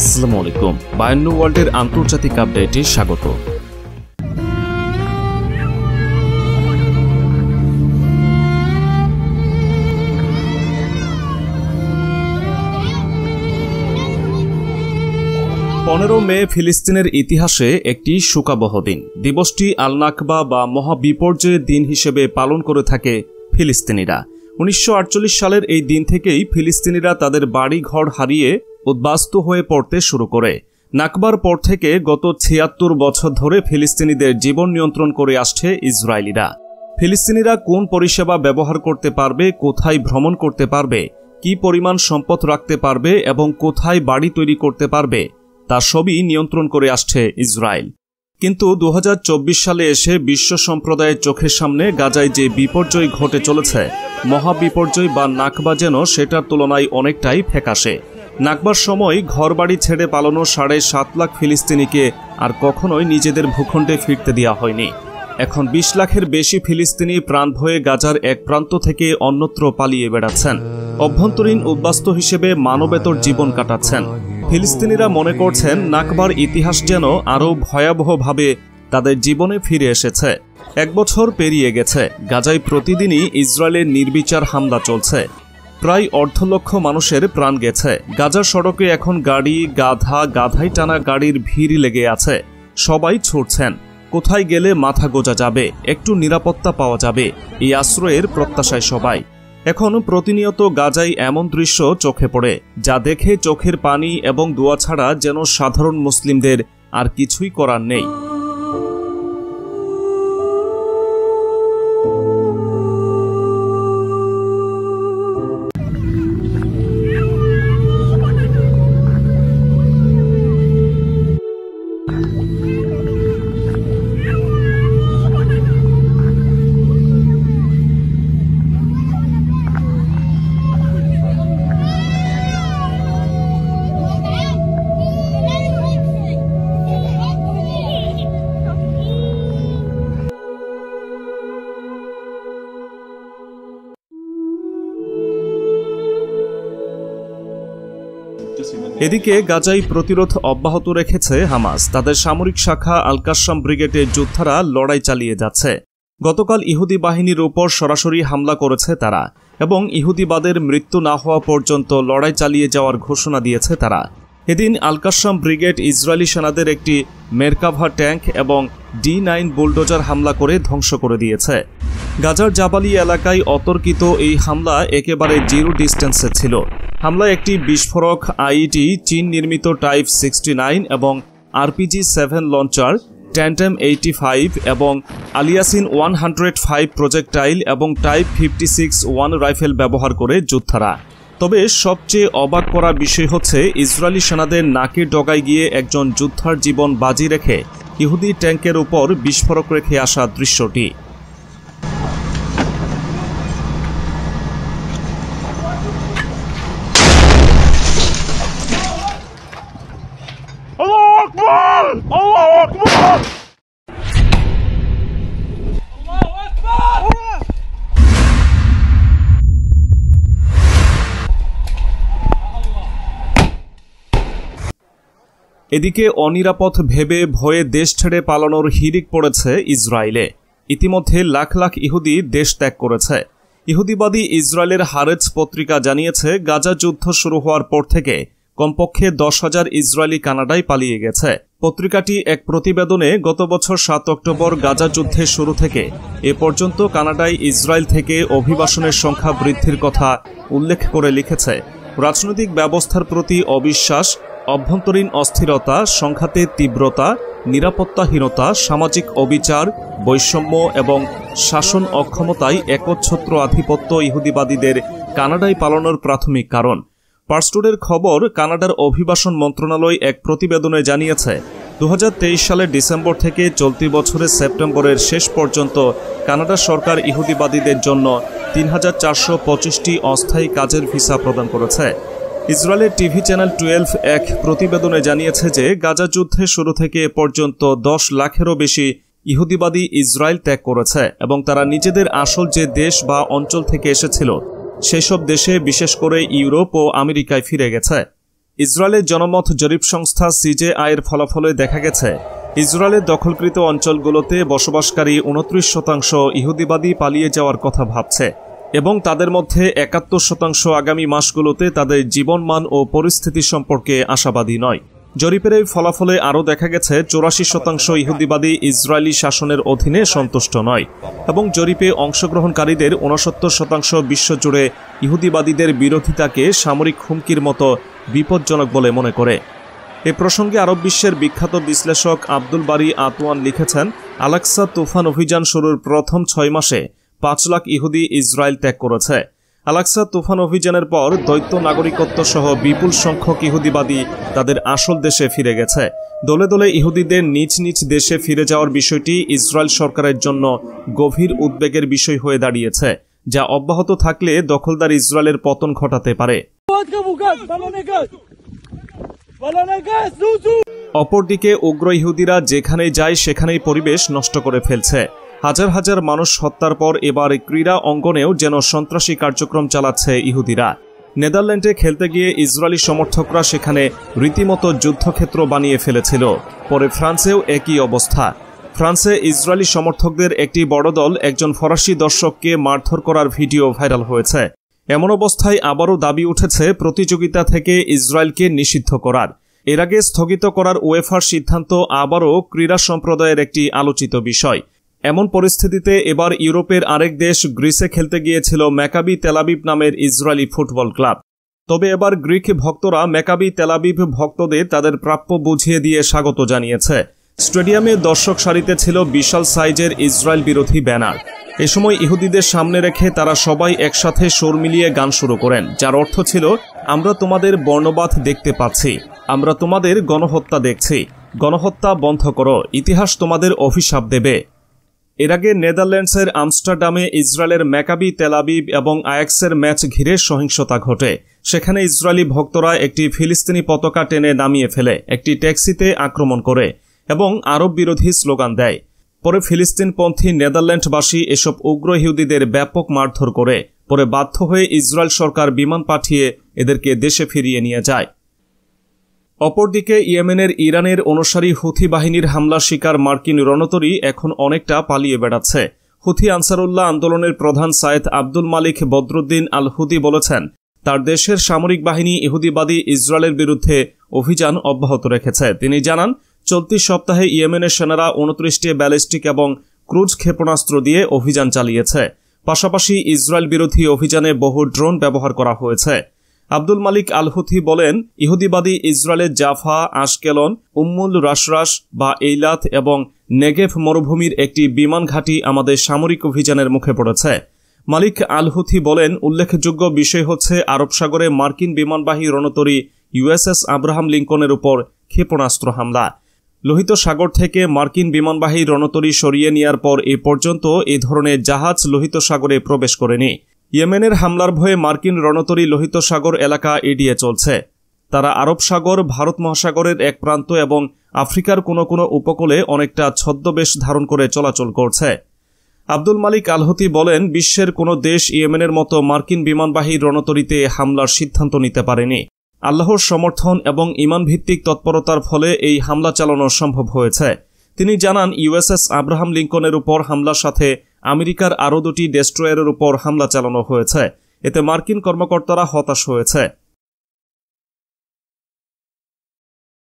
আসসালামু আলাইকুম বায়ান্ন ওয়ার্ল্ডের আন্তর্জাতিক আপডেটে স্বাগত পনেরো মে ফিলিস্তিনের ইতিহাসে একটি শোকাবহ দিন দিবসটি আলনাকবা বা মহাবিপর্যয়ের দিন হিসেবে পালন করে থাকে ফিলিস্তিনিরা উনিশশো সালের এই দিন থেকেই ফিলিস্তিনিরা তাদের বাড়ি ঘর হারিয়ে উদ্বাস্ত হয়ে পড়তে শুরু করে নাকবার পর থেকে গত ছিয়াত্তর বছর ধরে ফিলিস্তিনিদের জীবন নিয়ন্ত্রণ করে আসছে ইসরায়েলিরা ফিলিস্তিনিরা কোন পরিষেবা ব্যবহার করতে পারবে কোথায় ভ্রমণ করতে পারবে কি পরিমাণ সম্পদ রাখতে পারবে এবং কোথায় বাড়ি তৈরি করতে পারবে তা সবই নিয়ন্ত্রণ করে আসছে ইসরায়েল কিন্তু দু সালে এসে বিশ্ব সম্প্রদায়ের চোখের সামনে গাজায় যে বিপর্যয় ঘটে চলেছে মহাবিপর্যয় বা নাকবা যেন সেটার তুলনায় অনেকটাই ফেকাশে নাকবার সময় ঘরবাড়ি ছেড়ে পালানো সাড়ে সাত লাখ ফিলিস্তিনিকে আর কখনোই নিজেদের ভূখণ্ডে ফিরতে দেওয়া হয়নি এখন বিশ লাখের বেশি ফিলিস্তিনি প্রাণ ভয়ে গাজার এক প্রান্ত থেকে অন্যত্র পালিয়ে বেড়াচ্ছেন অভ্যন্তরীণ উদ্বাস্ত হিসেবে মানবেতর জীবন কাটাচ্ছেন ফিলিস্তিনিরা মনে করছেন নাকবার ইতিহাস যেন আরও ভয়াবহভাবে তাদের জীবনে ফিরে এসেছে এক বছর পেরিয়ে গেছে গাজায় প্রতিদিনই ইসরায়েলের নির্বিচার হামলা চলছে প্রায় অর্ধলক্ষ মানুষের প্রাণ গেছে গাজার সড়কে এখন গাড়ি গাধা গাধাই টানা গাড়ির ভিড় লেগে আছে সবাই ছুটছেন কোথায় গেলে মাথা গোজা যাবে একটু নিরাপত্তা পাওয়া যাবে এই আশ্রয়ের প্রত্যাশায় সবাই এখন প্রতিনিয়ত গাজাই এমন দৃশ্য চোখে পড়ে যা দেখে চোখের পানি এবং দোয়া ছাড়া যেন সাধারণ মুসলিমদের আর কিছুই করার নেই এদিকে গাজাই প্রতিরোধ অব্যাহত রেখেছে হামাস তাদের সামরিক শাখা আলকাসাম ব্রিগেডের যোদ্ধারা লড়াই চালিয়ে যাচ্ছে গতকাল ইহুদি বাহিনীর ওপর সরাসরি হামলা করেছে তারা এবং ইহুদিবাদের মৃত্যু না হওয়া পর্যন্ত লড়াই চালিয়ে যাওয়ার ঘোষণা দিয়েছে তারা এদিন আলকাসাম ব্রিগেড ইসরায়েলি সেনাদের একটি মেরকাভা ট্যাঙ্ক এবং ডি নাইন বুলডোজার হামলা করে ধ্বংস করে দিয়েছে গাজার জাবালি এলাকায় অতর্কিত এই হামলা একেবারে জিরো ডিস্টেন্সে ছিল হামলায় একটি বিস্ফোরক আইইডি চীন নির্মিত টাইপ সিক্সটি নাইন এবং RPG seven launcher tandem eighty five এবং Al Yassin one hundred five projectile এবং type fifty six one rifle ব্যবহার করে যোদ্ধারা তবে সবচেয়ে অবাক করা বিষয় হচ্ছে ইসরায়েলি সেনাদের নাকের ডগায় গিয়ে একজন যোদ্ধার জীবন বাজি রেখে ইহুদি ট্যাঙ্কের উপর বিস্ফোরক রেখে আসা দৃশ্যটি এদিকে অনিরাপদ ভেবে ভয়ে দেশ ছেড়ে পালানোর হিরিক পড়েছে ইসরায়েলে ইতিমধ্যে লাখ লাখ ইহুদি দেশ ত্যাগ করেছে ইহুদিবাদী ইসরায়েলের হারেজ পত্রিকা জানিয়েছে গাজা যুদ্ধ শুরু হওয়ার পর থেকে কমপক্ষে দশ হাজার ইসরায়েলি কানাডায় পালিয়ে গেছে পত্রিকাটি এক প্রতিবেদনে গত বছর সাত অক্টোবর গাজা যুদ্ধের শুরু থেকে এ পর্যন্ত কানাডায় ইসরায়েল থেকে অভিবাসনের সংখ্যা বৃদ্ধির কথা উল্লেখ করে লিখেছে রাজনৈতিক ব্যবস্থার প্রতি অবিশ্বাস অভ্যন্তরীণ অস্থিরতা সংঘাতে তীব্রতা নিরাপত্তাহীনতা সামাজিক অবিচার বৈষম্য এবং শাসন অক্ষমতায় একচ্ছত্র আধিপত্য ইহুদিবাদীদের কানাডায় পালনের প্রাথমিক কারণ পার্সটুডের খবর কানাডার অভিবাসন মন্ত্রণালয় এক প্রতিবেদনে জানিয়েছে দু সালের ডিসেম্বর থেকে চলতি বছরের সেপ্টেম্বরের শেষ পর্যন্ত কানাডা সরকার ইহুদিবাদীদের জন্য তিন হাজার অস্থায়ী কাজের ভিসা প্রদান করেছে ইসরায়েলের টিভি চ্যানেল টুয়েলভ এক প্রতিবেদনে জানিয়েছে যে গাজা যুদ্ধে শুরু থেকে পর্যন্ত দশ লাখেরও বেশি ইহুদিবাদী ইসরায়েল ত্যাগ করেছে এবং তারা নিজেদের আসল যে দেশ বা অঞ্চল থেকে এসেছিল সেসব দেশে বিশেষ করে ইউরোপ ও আমেরিকায় ফিরে গেছে ইসরায়েলের জনমত জরিপ সংস্থা সিজেআই ফলাফলে দেখা গেছে ইসরায়েলের দখলকৃত অঞ্চলগুলোতে বসবাসকারী উনত্রিশ শতাংশ ইহুদিবাদী পালিয়ে যাওয়ার কথা ভাবছে এবং তাদের মধ্যে একাত্তর শতাংশ আগামী মাসগুলোতে তাদের জীবনমান ও পরিস্থিতি সম্পর্কে আশাবাদী নয় জরিপের এই ফলাফলে আরও দেখা গেছে চৌরাশি শতাংশ ইহুদিবাদী ইসরায়েলি শাসনের অধীনে সন্তুষ্ট নয় এবং জরিপে অংশগ্রহণকারীদের ঊনসত্তর শতাংশ বিশ্বজুড়ে ইহুদিবাদীদের বিরোধিতাকে সামরিক হুমকির মতো বিপজ্জনক বলে মনে করে এ প্রসঙ্গে আরব বিশ্বের বিখ্যাত বিশ্লেষক আব্দুল বারি আতওয়ান লিখেছেন আলাক্সা তুফান অভিযান শুরুর প্রথম ছয় মাসে পাঁচ লাখ ইহুদি ইসরায়েল ত্যাগ করেছে আলাক্সা তুফান অভিযানের পর দ্বৈত নাগরিকত্ব সহ বিপুল সংখ্যক ইহুদিবাদী তাদের আসল দেশে ফিরে গেছে দলে দলে ইহুদিদের নিজ নিজ দেশে ফিরে যাওয়ার বিষয়টি ইসরায়েল সরকারের জন্য গভীর উদ্বেগের বিষয় হয়ে দাঁড়িয়েছে যা অব্যাহত থাকলে দখলদার ইসরায়েলের পতন ঘটাতে পারে অপরদিকে উগ্র ইহুদিরা যেখানে যায় সেখানেই পরিবেশ নষ্ট করে ফেলছে হাজার হাজার মানুষ হত্যার পর এবার ক্রীড়া অঙ্গনেও যেন সন্ত্রাসী কার্যক্রম চালাচ্ছে ইহুদিরা নেদারল্যান্ডে খেলতে গিয়ে ইসরায়েলি সমর্থকরা সেখানে রীতিমতো যুদ্ধক্ষেত্র বানিয়ে ফেলেছিল পরে ফ্রান্সেও একই অবস্থা ফ্রান্সে ইসরায়েলি সমর্থকদের একটি বড় দল একজন ফরাসি দর্শককে মারধর করার ভিডিও ভাইরাল হয়েছে এমন অবস্থায় আবারও দাবি উঠেছে প্রতিযোগিতা থেকে ইসরায়েলকে নিষিদ্ধ করার এর আগে স্থগিত করার ওয়েফার সিদ্ধান্ত আবারও ক্রীড়া সম্প্রদায়ের একটি আলোচিত বিষয় এমন পরিস্থিতিতে এবার ইউরোপের আরেক দেশ গ্রিসে খেলতে গিয়েছিল ম্যাকাবি তেলাবিব নামের ইসরায়েলি ফুটবল ক্লাব তবে এবার গ্রিক ভক্তরা ম্যাকাবি তেলাবিব ভক্তদের তাদের প্রাপ্য বুঝিয়ে দিয়ে স্বাগত জানিয়েছে স্টেডিয়ামে দর্শক সারিতে ছিল বিশাল সাইজের ইসরায়েল বিরোধী ব্যানার এ সময় ইহুদিদের সামনে রেখে তারা সবাই একসাথে সোর মিলিয়ে গান শুরু করেন যার অর্থ ছিল আমরা তোমাদের বর্ণবাদ দেখতে পাচ্ছি আমরা তোমাদের গণহত্যা দেখছি গণহত্যা বন্ধ করো ইতিহাস তোমাদের অভিশাপ দেবে এর আগে নেদারল্যান্ডসের আমস্টারডামে ইসরায়েলের ম্যাকাবি তেলাবিব এবং আয়াক্সের ম্যাচ ঘিরে সহিংসতা ঘটে সেখানে ইসরায়েলি ভক্তরা একটি ফিলিস্তিনি পতাকা টেনে নামিয়ে ফেলে একটি ট্যাক্সিতে আক্রমণ করে এবং আরব বিরোধী স্লোগান দেয় পরে ফিলিস্তিনপন্থী নেদারল্যান্ডবাসী এসব উগ্র হিউদিদের ব্যাপক মারধর করে পরে বাধ্য হয়ে ইসরায়েল সরকার বিমান পাঠিয়ে এদেরকে দেশে ফিরিয়ে নিয়ে যায় অপরদিকে ইয়েমেনের ইরানের অনুসারী হুথি বাহিনীর হামলা শিকার মার্কিন রণতরী এখন অনেকটা পালিয়ে বেড়াচ্ছে হুথি আনসারুল্লাহ আন্দোলনের প্রধান সায়েদ আব্দুল মালিক বদরুদ্দিন আল হুদি বলেছেন তার দেশের সামরিক বাহিনী ইহুদিবাদী ইসরায়েলের বিরুদ্ধে অভিযান অব্যাহত রেখেছে তিনি জানান চলতি সপ্তাহে ইয়েমেনের সেনারা উনত্রিশটি ব্যালিস্টিক এবং ক্রুজ ক্ষেপণাস্ত্র দিয়ে অভিযান চালিয়েছে পাশাপাশি ইসরায়েল বিরোধী অভিযানে বহু ড্রোন ব্যবহার করা হয়েছে আব্দুল মালিক আলহুথি বলেন ইহুদিবাদী ইসরায়েলের জাফা আশকেলন উম্মুল রাসরাস বা এইলাথ এবং নেগেভ মরুভূমির একটি বিমান ঘাঁটি আমাদের সামরিক অভিযানের মুখে পড়েছে মালিক আলহুথি বলেন উল্লেখযোগ্য বিষয় হচ্ছে আরব সাগরে মার্কিন বিমানবাহী রণতরী ইউএসএস আব্রাহাম লিঙ্কনের উপর ক্ষেপণাস্ত্র হামলা লোহিত সাগর থেকে মার্কিন বিমানবাহী রণতরী সরিয়ে নেওয়ার পর এ পর্যন্ত এ ধরনের জাহাজ লোহিত সাগরে প্রবেশ করেনি ইয়েমেনের হামলার ভয়ে মার্কিন রণতরী লোহিত সাগর এলাকা এড়িয়ে চলছে তারা আরব সাগর ভারত মহাসাগরের এক প্রান্ত এবং আফ্রিকার কোনো কোনো উপকূলে অনেকটা ছদ্মবেশ ধারণ করে চলাচল করছে আব্দুল মালিক আলহতি বলেন বিশ্বের কোনো দেশ ইয়েমেনের মতো মার্কিন বিমানবাহী রণতরীতে হামলার সিদ্ধান্ত নিতে পারেনি আল্লাহর সমর্থন এবং ইমানভিত্তিক তৎপরতার ফলে এই হামলা চালানো সম্ভব হয়েছে তিনি জানান ইউএসএস আব্রাহাম লিঙ্কনের উপর হামলার সাথে আমেরিকার আরও দুটি ডেস্ট্রয়ারের উপর হামলা চালানো হয়েছে এতে মার্কিন কর্মকর্তারা হতাশ হয়েছে